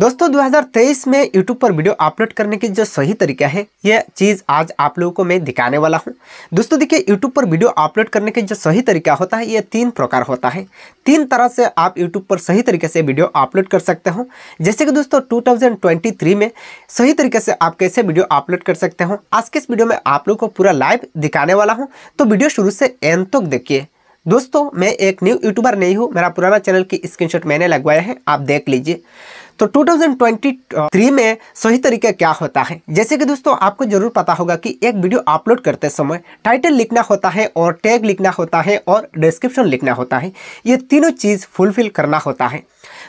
दोस्तों 2023 में YouTube पर वीडियो अपलोड करने की जो सही तरीका है यह चीज़ आज आप लोगों को मैं दिखाने वाला हूं दोस्तों देखिए YouTube पर वीडियो अपलोड करने के जो सही तरीका होता है यह तीन प्रकार होता है तीन तरह से आप YouTube पर सही तरीके से वीडियो अपलोड कर सकते हो जैसे कि दोस्तों 2023 में सही तरीके से आप कैसे वीडियो अपलोड कर सकते हो आज के इस वीडियो में आप लोग को पूरा लाइव दिखाने वाला हूँ तो वीडियो शुरू से एंड तक देखिए दोस्तों मैं एक न्यू यूट्यूबर नहीं हूँ मेरा पुराना चैनल की स्क्रीनशॉट मैंने लगवाया है आप देख लीजिए तो 2023 में सही तरीके क्या होता है जैसे कि दोस्तों आपको जरूर पता होगा कि एक वीडियो अपलोड करते समय टाइटल लिखना होता है और टैग लिखना होता है और डिस्क्रिप्शन लिखना होता है ये तीनों चीज़ फुलफिल करना होता है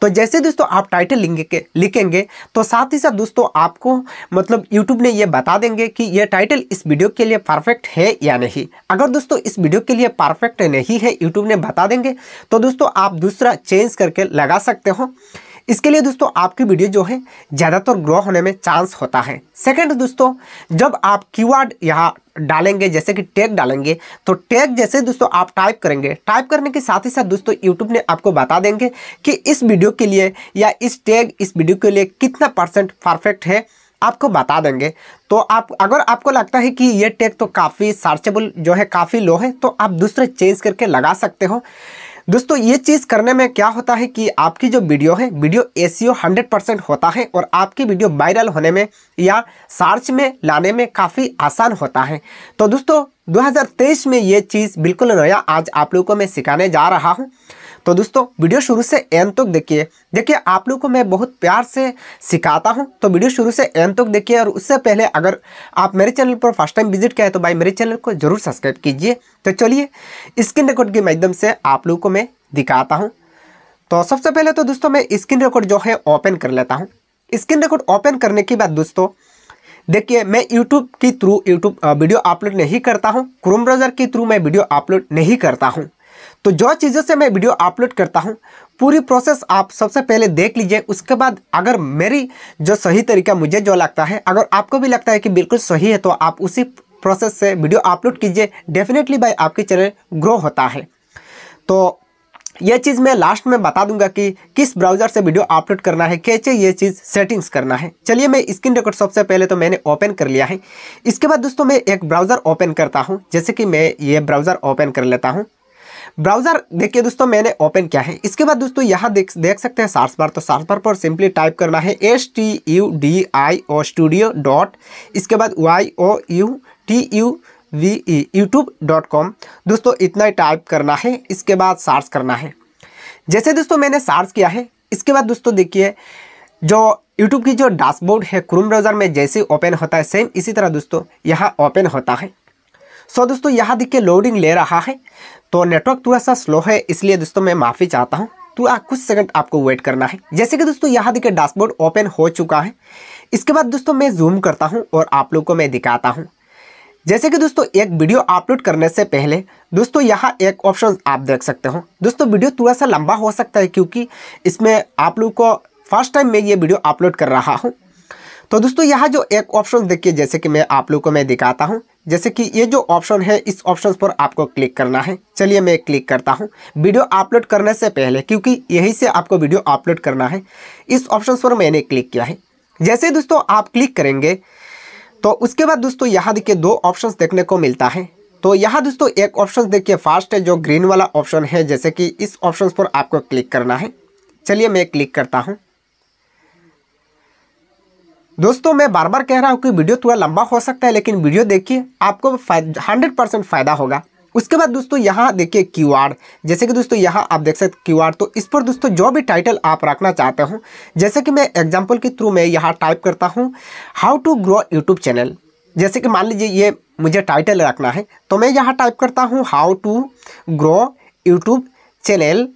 तो जैसे दोस्तों आप टाइटल लिखेंगे लिखेंगे तो साथ ही साथ दोस्तों आपको मतलब यूट्यूब ने ये बता देंगे कि यह टाइटल इस वीडियो के लिए परफेक्ट है या नहीं अगर दोस्तों इस वीडियो के लिए परफेक्ट नहीं है यूट्यूब ने बता देंगे तो दोस्तों आप दूसरा चेंज करके लगा सकते हो इसके लिए दोस्तों आपकी वीडियो जो है ज़्यादातर ग्रो होने में चांस होता है सेकंड दोस्तों जब आप कीवर्ड यहाँ डालेंगे जैसे कि टैग डालेंगे तो टैग जैसे दोस्तों आप टाइप करेंगे टाइप करने के साथ ही साथ दोस्तों यूट्यूब ने आपको बता देंगे कि इस वीडियो के लिए या इस टैग इस वीडियो के लिए कितना परसेंट परफेक्ट है आपको बता देंगे तो आप अगर आपको लगता है कि ये टैग तो काफ़ी सर्चेबल जो है काफ़ी लो है तो आप दूसरे चेंज करके लगा सकते हो दोस्तों ये चीज़ करने में क्या होता है कि आपकी जो वीडियो है वीडियो एसीओ 100 परसेंट होता है और आपकी वीडियो वायरल होने में या सर्च में लाने में काफ़ी आसान होता है तो दोस्तों 2023 में ये चीज़ बिल्कुल नया आज आप लोगों को मैं सिखाने जा रहा हूँ तो दोस्तों वीडियो शुरू से एन तक देखिए देखिए आप लोग को मैं बहुत प्यार से सिखाता हूँ तो वीडियो शुरू से एन तक देखिए और उससे पहले अगर आप मेरे चैनल पर फर्स्ट टाइम विजिट किया है तो भाई मेरे चैनल को जरूर सब्सक्राइब कीजिए तो चलिए स्क्रीन रिकॉर्ड के माध्यम से आप लोग को मैं दिखाता हूँ तो सबसे पहले तो दोस्तों मैं स्क्रीन रिकॉर्ड जो है ओपन कर लेता हूँ स्क्रीन रिकॉर्ड ओपन करने के बाद दोस्तों देखिए मैं यूट्यूब के थ्रू यूट्यूब वीडियो अपलोड नहीं करता हूँ क्रोम ब्राउज़र के थ्रू मैं वीडियो अपलोड नहीं करता हूँ तो जो चीज़ों से मैं वीडियो अपलोड करता हूँ पूरी प्रोसेस आप सबसे पहले देख लीजिए उसके बाद अगर मेरी जो सही तरीका मुझे जो लगता है अगर आपको भी लगता है कि बिल्कुल सही है तो आप उसी प्रोसेस से वीडियो अपलोड कीजिए डेफिनेटली भाई आपके चैनल ग्रो होता है तो यह चीज़ मैं लास्ट में बता दूंगा कि किस ब्राउज़र से वीडियो अपलोड करना है कैसे ये चीज़ सेटिंग्स करना है चलिए मैं स्क्रीन रिकॉर्ड सबसे पहले तो मैंने ओपन कर लिया है इसके बाद दोस्तों मैं एक ब्राउज़र ओपन करता हूँ जैसे कि मैं ये ब्राउज़र ओपन कर लेता हूँ ब्राउजर देखिए दोस्तों मैंने ओपन किया है इसके बाद दोस्तों यहाँ देख देख सकते हैं सार्स बार तो सार्स बार पर सिंपली टाइप करना है S T U D I O studio dot इसके बाद Y O U T U V E YouTube dot com दोस्तों इतना ही टाइप करना है इसके बाद सार्च करना है जैसे दोस्तों मैंने सार्च किया है इसके बाद दोस्तों देखिए जो यूट्यूब की जो डैशबोर्ड है क्रोम ब्राउज़र में जैसे ओपन होता है सेम इसी तरह दोस्तों यहाँ ओपन होता है सो दोस्तों यहाँ दिख के लोडिंग ले रहा है तो नेटवर्क थोड़ा सा स्लो है इसलिए दोस्तों मैं माफ़ी चाहता हूँ तो आप कुछ सेकंड आपको वेट करना है जैसे कि दोस्तों यहाँ दिखे डैशबोर्ड ओपन हो चुका है इसके बाद दोस्तों मैं जूम करता हूँ और आप लोग को मैं दिखाता हूँ जैसे कि दोस्तों एक वीडियो अपलोड करने से पहले दोस्तों यहाँ एक ऑप्शन आप देख सकते हो दोस्तों वीडियो थोड़ा सा लंबा हो सकता है क्योंकि इसमें आप लोग को फर्स्ट टाइम मैं ये वीडियो अपलोड कर रहा हूँ तो दोस्तों यहाँ जो एक ऑप्शन देखिए जैसे कि मैं आप लोग को मैं दिखाता हूँ जैसे कि ये जो ऑप्शन है इस ऑप्शन पर आपको क्लिक करना है चलिए मैं क्लिक करता हूँ वीडियो अपलोड करने से पहले क्योंकि यहीं से आपको वीडियो अपलोड करना है इस ऑप्शन पर मैंने क्लिक किया है जैसे दोस्तों आप क्लिक करेंगे तो उसके बाद दोस्तों यहाँ देखिए दो ऑप्शन देखने को मिलता है तो यहाँ दोस्तों एक ऑप्शन देखिए फास्ट है जो ग्रीन वाला ऑप्शन है जैसे कि इस ऑप्शन पर आपको क्लिक करना है चलिए मैं क्लिक करता हूँ दोस्तों मैं बार बार कह रहा हूँ कि वीडियो थोड़ा लंबा हो सकता है लेकिन वीडियो देखिए आपको हंड्रेड परसेंट फायदा होगा उसके बाद दोस्तों यहाँ देखिए क्यू आर जैसे कि दोस्तों यहाँ आप देख सकते क्यू आर तो इस पर दोस्तों जो भी टाइटल आप रखना चाहते हो जैसे कि मैं एग्जाम्पल के थ्रू मैं यहाँ टाइप करता हूँ how to grow YouTube channel जैसे कि मान लीजिए ये मुझे टाइटल रखना है तो मैं यहाँ टाइप करता हूँ how to grow YouTube channel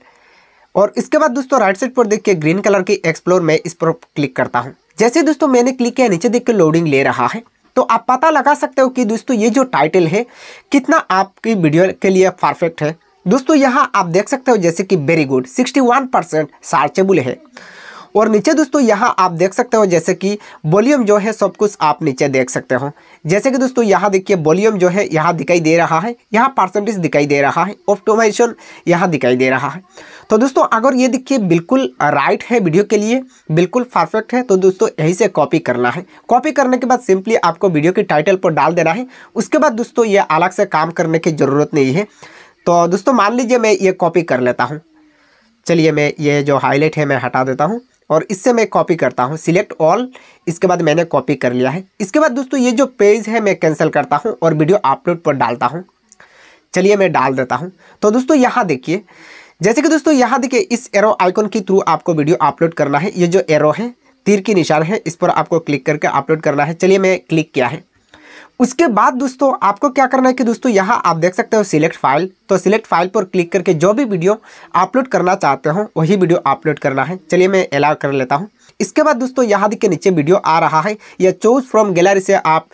और इसके बाद दोस्तों राइट साइड पर देखिए ग्रीन कलर की एक्सप्लोर में इस पर क्लिक करता हूँ जैसे दोस्तों मैंने क्लिक किया नीचे देख के लोडिंग ले रहा है तो आप पता लगा सकते हो कि दोस्तों ये जो टाइटल है कितना आपकी वीडियो के लिए परफेक्ट है दोस्तों यहाँ आप देख सकते हो जैसे कि वेरी गुड 61 परसेंट सार्चेबुल है और नीचे दोस्तों यहाँ आप देख सकते हो जैसे कि वॉल्यूम जो है सब कुछ आप नीचे देख सकते हो जैसे कि दोस्तों यहाँ देखिए वॉल्यूम जो है यहाँ दिखाई दे रहा है यहाँ परसेंटेज दिखाई दे रहा है ऑप्टोमाइजेशन यहाँ दिखाई दे रहा है तो दोस्तों अगर ये देखिए बिल्कुल राइट है वीडियो के लिए बिल्कुल परफेक्ट है तो दोस्तों यहीं से कॉपी करना है कॉपी करने के बाद सिंपली आपको वीडियो के टाइटल पर डाल देना है उसके बाद दोस्तों ये अलग से काम करने की ज़रूरत नहीं है तो दोस्तों मान लीजिए मैं ये कॉपी कर लेता हूँ चलिए मैं ये जो हाईलाइट है मैं हटा देता हूँ और इससे मैं कॉपी करता हूँ सिलेक्ट ऑल इसके बाद मैंने कॉपी कर लिया है इसके बाद दोस्तों ये जो पेज है मैं कैंसिल करता हूँ और वीडियो अपलोड पर डालता हूँ चलिए मैं डाल देता हूँ तो दोस्तों यहाँ देखिए जैसे कि दोस्तों यहाँ देखिए इस एरो आइकॉन के थ्रू आपको वीडियो अपलोड करना है ये जो एरो है तीर की निशान है इस पर आपको क्लिक करके अपलोड करना है चलिए मैं क्लिक किया है उसके बाद दोस्तों आपको क्या करना है कि दोस्तों यहाँ आप देख सकते हो सिलेक्ट फाइल तो सिलेक्ट फाइल पर क्लिक करके जो भी वीडियो अपलोड करना चाहते हो वही वीडियो अपलोड करना है चलिए मैं अलाउ कर लेता हूँ इसके बाद दोस्तों यहाँ देखिए नीचे वीडियो आ रहा है या चूज फ्रॉम गैलरी से आप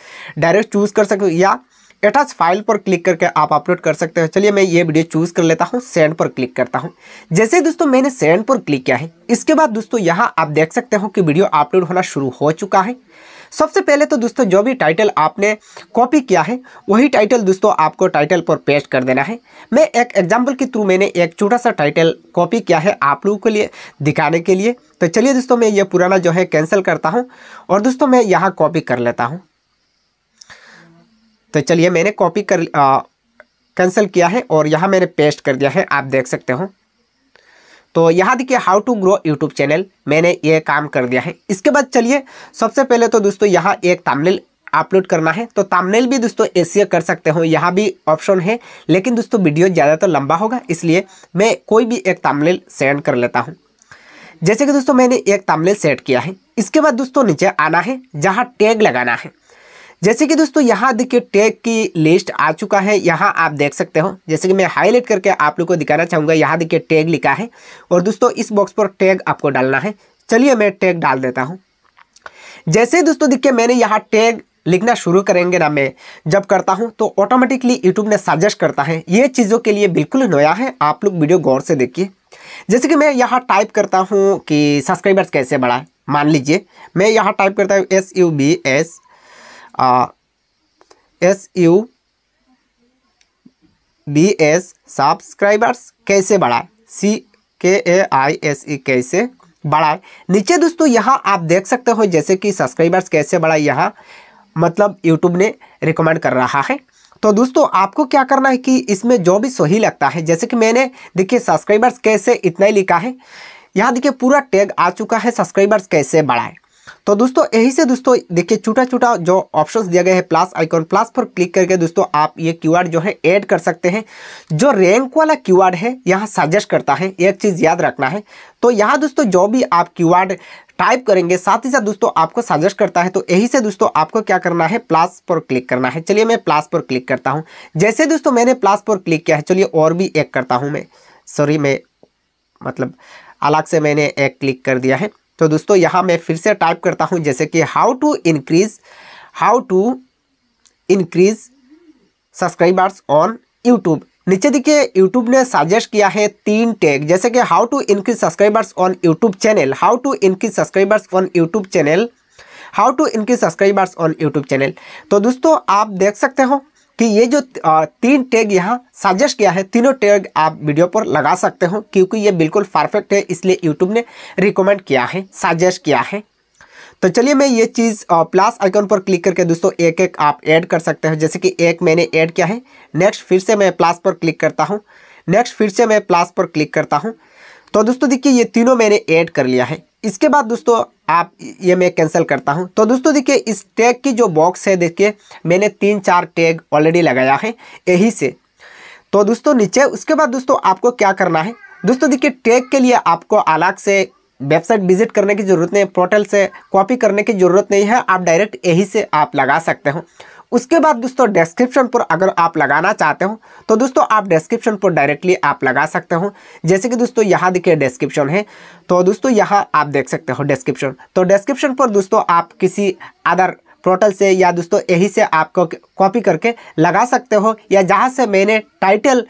डायरेक्ट चूज़ कर सकते हो या एटाच फाइल पर क्लिक करके आप अपलोड कर सकते हो चलिए मैं ये वीडियो चूज़ कर लेता हूँ सेंड पर क्लिक करता हूँ जैसे दोस्तों मैंने सेंड पर क्लिक किया है इसके बाद दोस्तों यहाँ आप देख सकते हो कि वीडियो अपलोड होना शुरू हो चुका है सबसे पहले तो दोस्तों जो भी टाइटल आपने कॉपी किया है वही टाइटल दोस्तों आपको टाइटल पर पेस्ट कर देना है मैं एक एग्जाम्पल के थ्रू मैंने एक छोटा सा टाइटल कॉपी किया है आप लोगों के लिए दिखाने के लिए तो चलिए दोस्तों मैं ये पुराना जो है कैंसिल करता हूँ और दोस्तों मैं यहाँ कॉपी कर लेता हूँ तो चलिए मैंने कॉपी कर कैंसिल किया है और यहाँ मैंने पेस्ट कर दिया है आप देख सकते हो तो यहाँ देखिए how to grow YouTube channel मैंने ये काम कर दिया है इसके बाद चलिए सबसे पहले तो दोस्तों यहाँ एक तामनेल अपलोड करना है तो तामनेल भी दोस्तों ऐसे कर सकते हो यहाँ भी ऑप्शन है लेकिन दोस्तों वीडियो ज़्यादा तो लंबा होगा इसलिए मैं कोई भी एक तामनेल सेंड कर लेता हूँ जैसे कि दोस्तों मैंने एक तामनेल सेट किया है इसके बाद दोस्तों नीचे आना है जहाँ टैग लगाना है जैसे कि दोस्तों यहाँ देखिए टैग की लिस्ट आ चुका है यहाँ आप देख सकते हो जैसे कि मैं हाईलाइट करके आप लोग को दिखाना चाहूँगा यहाँ देखिए टैग लिखा है और दोस्तों इस बॉक्स पर टैग आपको डालना है चलिए मैं टैग डाल देता हूँ जैसे दोस्तों देखिए मैंने यहाँ टैग लिखना शुरू करेंगे ना मैं जब करता हूँ तो ऑटोमेटिकली यूट्यूब ने सजेस्ट करता है ये चीज़ों के लिए बिल्कुल नया है आप लोग वीडियो गौर से देखिए जैसे कि मैं यहाँ टाइप करता हूँ कि सब्सक्राइबर्स कैसे बढ़ाए मान लीजिए मैं यहाँ टाइप करता हूँ S U B S S U B S subscribers कैसे बढ़ाए सी के ए आई एस ई कैसे बढ़ाए नीचे दोस्तों यहाँ आप देख सकते हो जैसे कि सब्सक्राइबर्स कैसे बढ़ाए यहाँ मतलब यूट्यूब ने रिकमेंड कर रहा है तो दोस्तों आपको क्या करना है कि इसमें जो भी सही लगता है जैसे कि मैंने देखिए सब्सक्राइबर्स कैसे इतना ही लिखा है यहाँ देखिए पूरा टैग आ चुका है सब्सक्राइबर्स कैसे बढ़ाए तो दोस्तों यही से दोस्तों देखिए छोटा छोटा जो ऑप्शंस दिया गया है प्लस आइकॉन प्लस पर क्लिक करके दोस्तों आप ये क्यूआर जो है ऐड कर सकते हैं जो रैंक वाला क्यूआर है यहाँ सजेस्ट करता है एक चीज़ याद रखना है तो यहाँ दोस्तों जो भी आप क्यूआर टाइप करेंगे साथ ही साथ दोस्तों आपको सजेस्ट करता है तो यही से दोस्तों आपको क्या करना है प्लस पर क्लिक करना है चलिए मैं प्लस पर क्लिक करता हूँ जैसे दोस्तों मैंने प्लस पर क्लिक किया है चलिए और भी एक करता हूँ मैं सॉरी मैं मतलब अलग से मैंने एक क्लिक कर दिया है तो दोस्तों यहाँ मैं फिर से टाइप करता हूँ जैसे कि how to increase how to increase subscribers on YouTube नीचे देखिए यूट्यूब ने सजेस्ट किया है तीन टैग जैसे कि how to increase subscribers on YouTube channel how to increase subscribers on YouTube channel how to increase subscribers on YouTube channel तो दोस्तों आप देख सकते हो कि ये जो तीन टैग यहाँ सजेस्ट किया है तीनों टैग आप वीडियो पर लगा सकते हो क्योंकि ये बिल्कुल परफेक्ट है इसलिए यूट्यूब ने रिकमेंड किया है सजेस्ट किया है तो चलिए मैं ये चीज़ प्लस आइकन पर क्लिक करके दोस्तों एक एक आप ऐड कर सकते हो जैसे कि एक मैंने ऐड किया है नेक्स्ट फिर से मैं प्लस पर क्लिक करता हूँ नेक्स्ट फिर से मैं प्लस पर क्लिक करता हूँ तो दोस्तों देखिए ये तीनों मैंने ऐड कर लिया है इसके बाद दोस्तों आप ये मैं कैंसिल करता हूँ तो दोस्तों देखिए इस टैग की जो बॉक्स है देखिए मैंने तीन चार टैग ऑलरेडी लगाया है यही से तो दोस्तों नीचे उसके बाद दोस्तों आपको क्या करना है दोस्तों देखिए टैग के लिए आपको अलग से वेबसाइट विजिट करने की ज़रूरत नहीं है पोर्टल से कॉपी करने की ज़रूरत नहीं है आप डायरेक्ट यही से आप लगा सकते हो उसके बाद दोस्तों डिस्क्रिप्शन पर अगर आप लगाना चाहते हो तो दोस्तों आप डिस्क्रिप्शन पर डायरेक्टली आप लगा सकते हो जैसे कि दोस्तों यहाँ देखिए डिस्क्रिप्शन है तो दोस्तों यहाँ आप देख सकते हो डिस्क्रिप्शन तो डिस्क्रिप्शन पर दोस्तों आप किसी अदर पोर्टल से या दोस्तों यही से आपको कॉपी करके लगा सकते हो या जहाँ से मैंने टाइटल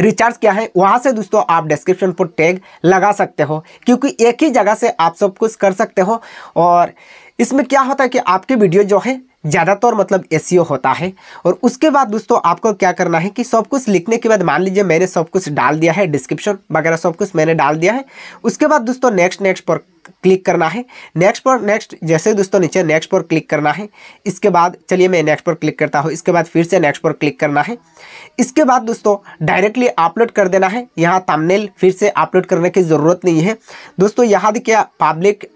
रिचार्ज किया है वहाँ से दोस्तों आप डिस्क्रिप्शन पर टैग लगा सकते हो क्योंकि एक ही जगह से आप सब कुछ कर सकते हो और इसमें क्या होता है कि आपकी वीडियो जो है ज़्यादातर मतलब एस e होता है और उसके बाद दोस्तों आपको क्या करना है कि सब कुछ लिखने के बाद मान लीजिए मैंने सब कुछ डाल दिया है डिस्क्रिप्शन वगैरह सब कुछ मैंने डाल दिया है उसके बाद दोस्तों नेक्स्ट नेक्स्ट पर क्लिक करना है नेक्स्ट पर नेक्स्ट जैसे दोस्तों नीचे नेक्स्ट पर क्लिक करना है इसके बाद चलिए मैं नेक्स्ट पर क्लिक करता हूँ इसके बाद फिर से नेक्स्ट पर क्लिक करना है इसके बाद दोस्तों डायरेक्टली अपलोड कर देना है यहाँ तमनेल फिर से अपलोड करने की ज़रूरत नहीं है दोस्तों यहाँ देखिए पब्लिक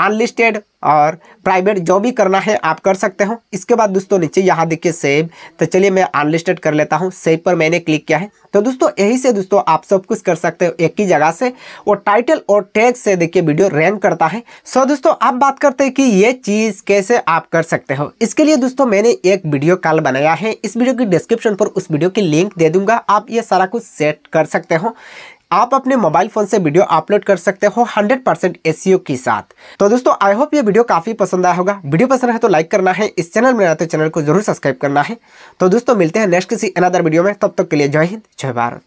अनलिस्टेड और प्राइवेट जो भी करना है आप कर सकते हो इसके बाद दोस्तों नीचे यहाँ देखिए सेव तो चलिए मैं अनलिस्टेड कर लेता हूँ सेव पर मैंने क्लिक किया है तो दोस्तों यही से दोस्तों आप सब कुछ कर सकते हो एक ही जगह से और टाइटल और टैग से देखिए वीडियो रैंक करता है सो दोस्तों आप बात करते हैं कि ये चीज़ कैसे आप कर सकते हो इसके लिए दोस्तों मैंने एक वीडियो कॉल बनाया है इस वीडियो की डिस्क्रिप्शन पर उस वीडियो की लिंक दे दूंगा आप ये सारा कुछ सेट कर सकते हो आप अपने मोबाइल फोन से वीडियो अपलोड कर सकते हो 100% परसेंट के साथ तो दोस्तों आई होप ये वीडियो काफी पसंद आया होगा वीडियो पसंद है तो लाइक करना है इस चैनल में तो चैनल को जरूर सब्सक्राइब करना है तो दोस्तों मिलते हैं नेक्स्ट किसी अनदर वीडियो में तब तक के लिए जय हिंद जय भारत